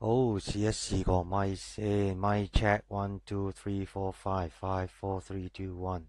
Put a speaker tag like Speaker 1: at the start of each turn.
Speaker 1: Oh, CSC got my say, eh, my check, 1, 2, 3, 4, 5, 5, 4, 3, 2, 1.